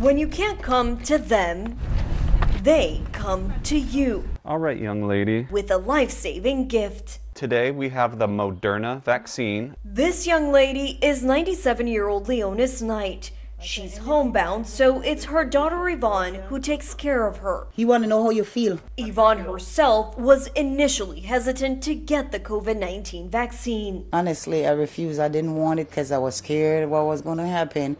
When you can't come to them, they come to you. All right, young lady. With a life saving gift. Today we have the Moderna vaccine. This young lady is 97 year old Leonis Knight. She's homebound, so it's her daughter Yvonne who takes care of her. You want to know how you feel? Yvonne herself was initially hesitant to get the COVID 19 vaccine. Honestly, I refused. I didn't want it because I was scared what was going to happen.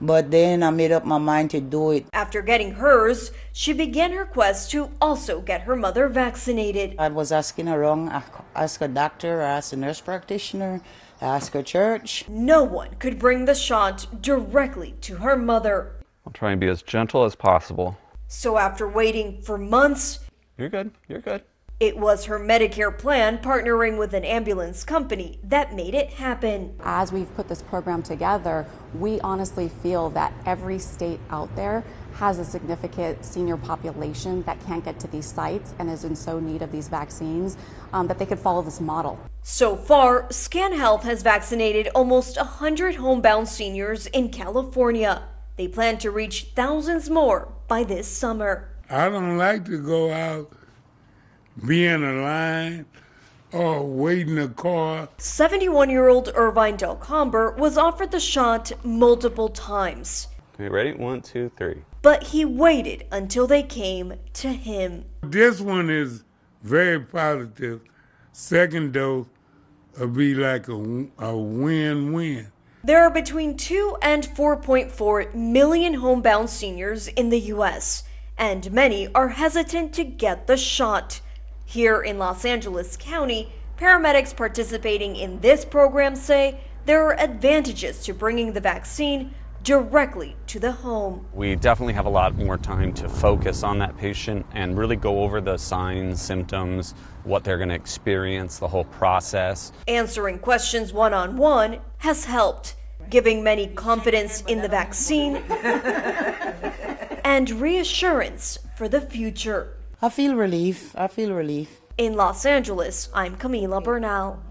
But then I made up my mind to do it. After getting hers, she began her quest to also get her mother vaccinated. I was asking around, I asked a doctor, I asked a nurse practitioner, I asked a church. No one could bring the shot directly to her mother. I'll try and be as gentle as possible. So after waiting for months, you're good, you're good. It was her Medicare plan partnering with an ambulance company that made it happen. As we've put this program together, we honestly feel that every state out there has a significant senior population that can't get to these sites and is in so need of these vaccines um, that they could follow this model. So far, Scan Health has vaccinated almost 100 homebound seniors in California. They plan to reach thousands more by this summer. I don't like to go out being in line, or waiting a car. 71 year old Irvine Del Comber was offered the shot multiple times. You ready? One, two, three. But he waited until they came to him. This one is very positive. Second dose will be like a, a win win. There are between 2 and 4.4 million homebound seniors in the U.S., and many are hesitant to get the shot. Here in Los Angeles County, paramedics participating in this program say there are advantages to bringing the vaccine directly to the home. We definitely have a lot more time to focus on that patient and really go over the signs, symptoms, what they're going to experience, the whole process. Answering questions one on one has helped, giving many confidence in the vaccine and reassurance for the future. I feel relief. I feel relief. In Los Angeles, I'm Camila Bernal.